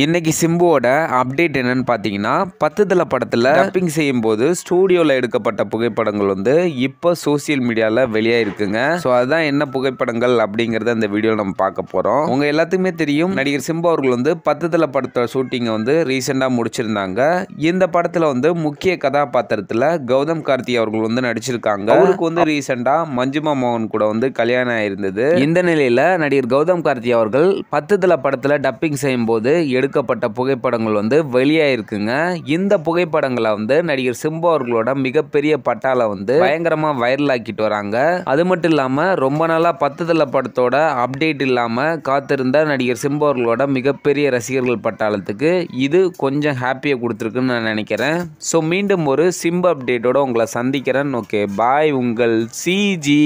இன்னைக்கு சிம்புவோட அப்டேட் என்னன்னு பார்த்தீங்கன்னா பத்துதலை படத்தில் டப்பிங் செய்யும் போது ஸ்டூடியோவில் எடுக்கப்பட்ட புகைப்படங்கள் வந்து இப்போ சோசியல் மீடியாவில் வெளியாயிருக்குங்க ஸோ அதுதான் என்ன புகைப்படங்கள் அப்படிங்கிறத இந்த வீடியோவில் நம்ம பார்க்க போகிறோம் உங்கள் எல்லாத்துக்குமே தெரியும் நடிகர் சிம்பு அவர்கள் வந்து பத்துதலை படத்தோட ஷூட்டிங்கை வந்து ரீசெண்டாக முடிச்சிருந்தாங்க இந்த படத்தில் வந்து முக்கிய கதாபாத்திரத்தில் கௌதம் கார்த்தி அவர்கள் வந்து நடிச்சிருக்காங்க அவருக்கு வந்து ரீசெண்டாக மஞ்சுமா மோகன் கூட வந்து கல்யாணம் ஆயிருந்தது இந்த நிலையில் நடிகர் கௌதம் கார்த்தி அவர்கள் பத்துதலை படத்தில் டப்பிங் செய்யும் போது எடுக்கப்பட்ட புகைப்படங்கள் வந்து வெளியாயிருக்குங்க இந்த புகைப்படங்களை வந்து நடிகர் சிம்பு அவர்களோட மிகப்பெரிய பட்டால வந்து பயங்கரமாக வைரல் ஆக்கிட்டு வராங்க அது மட்டும் இல்லாமல் ரொம்ப நாளாக பத்து தலை படத்தோட அப்டேட் இல்லாமல் காத்திருந்த நடிகர் சிம்பு அவர்களோட மிகப்பெரிய ரசிகர்கள் பட்டாளத்துக்கு இது கொஞ்சம் ஹாப்பியை கொடுத்துருக்குன்னு நான் நினைக்கிறேன் ஸோ மீண்டும் ஒரு சிம்பு அப்டேட்டோட உங்களை சந்திக்கிறேன் ஓகே பாய் உங்கள் சிஜி